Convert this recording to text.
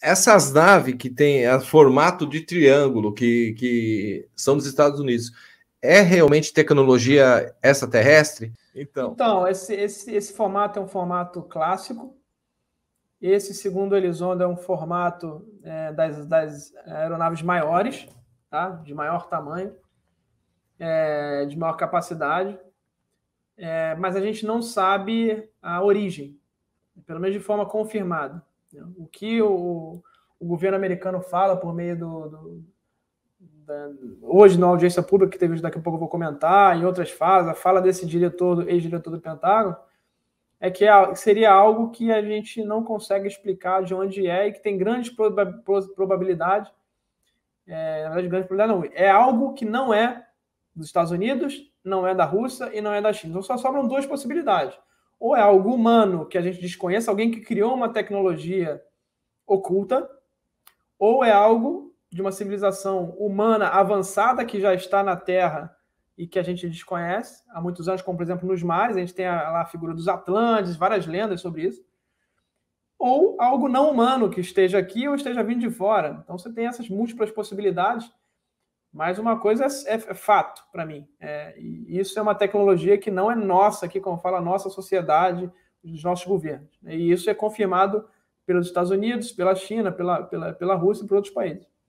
essas naves que têm é formato de triângulo, que, que são dos Estados Unidos, é realmente tecnologia extraterrestre? Então, então esse, esse, esse formato é um formato clássico. Esse, segundo Elizondo, é um formato é, das, das aeronaves maiores, tá? de maior tamanho, é, de maior capacidade. É, mas a gente não sabe a origem, pelo menos de forma confirmada. O que o, o governo americano fala por meio do, do da, hoje na audiência pública que teve daqui a pouco eu vou comentar em outras fases a fala desse diretor ex-diretor do Pentágono é que é, seria algo que a gente não consegue explicar de onde é e que tem grande probabilidade é, na verdade grande probabilidade não é algo que não é dos Estados Unidos não é da Rússia e não é da China então só sobram duas possibilidades ou é algo humano que a gente desconhece, alguém que criou uma tecnologia oculta, ou é algo de uma civilização humana avançada que já está na Terra e que a gente desconhece há muitos anos, como por exemplo nos mares, a gente tem a, lá a figura dos Atlantes, várias lendas sobre isso, ou algo não humano que esteja aqui ou esteja vindo de fora. Então você tem essas múltiplas possibilidades mas uma coisa é, é fato para mim. É, isso é uma tecnologia que não é nossa, aqui, como fala a nossa sociedade, dos nossos governos. Né, e isso é confirmado pelos Estados Unidos, pela China, pela, pela, pela Rússia e por outros países.